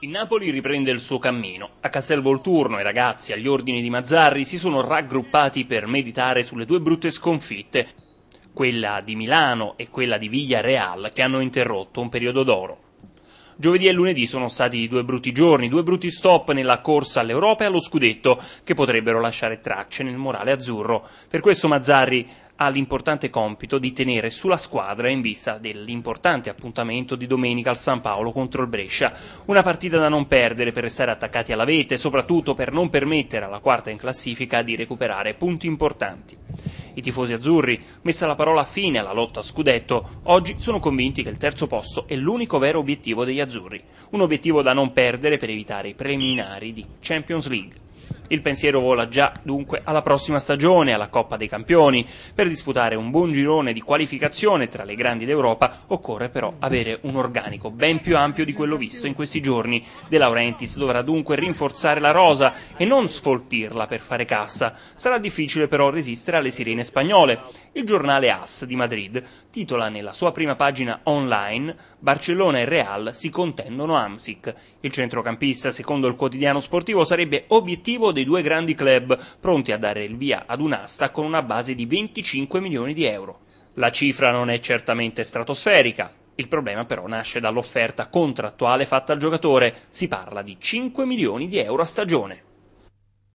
Il Napoli riprende il suo cammino. A Castel Volturno i ragazzi agli ordini di Mazzarri si sono raggruppati per meditare sulle due brutte sconfitte, quella di Milano e quella di Villa Real, che hanno interrotto un periodo d'oro. Giovedì e lunedì sono stati due brutti giorni, due brutti stop nella corsa all'Europa e allo scudetto che potrebbero lasciare tracce nel morale azzurro. Per questo Mazzarri ha l'importante compito di tenere sulla squadra in vista dell'importante appuntamento di domenica al San Paolo contro il Brescia. Una partita da non perdere per restare attaccati alla vete e soprattutto per non permettere alla quarta in classifica di recuperare punti importanti. I tifosi azzurri, messa la parola fine alla lotta a scudetto, oggi sono convinti che il terzo posto è l'unico vero obiettivo degli azzurri, un obiettivo da non perdere per evitare i preliminari di Champions League. Il pensiero vola già dunque alla prossima stagione, alla Coppa dei Campioni. Per disputare un buon girone di qualificazione tra le grandi d'Europa occorre però avere un organico ben più ampio di quello visto in questi giorni. De Laurentiis dovrà dunque rinforzare la rosa e non sfoltirla per fare cassa. Sarà difficile però resistere alle sirene spagnole. Il giornale AS di Madrid titola nella sua prima pagina online Barcellona e Real si contendono Amsic. Il centrocampista, secondo il quotidiano sportivo, sarebbe obiettivo dei due grandi club, pronti a dare il via ad un'asta con una base di 25 milioni di euro. La cifra non è certamente stratosferica, il problema però nasce dall'offerta contrattuale fatta al giocatore, si parla di 5 milioni di euro a stagione.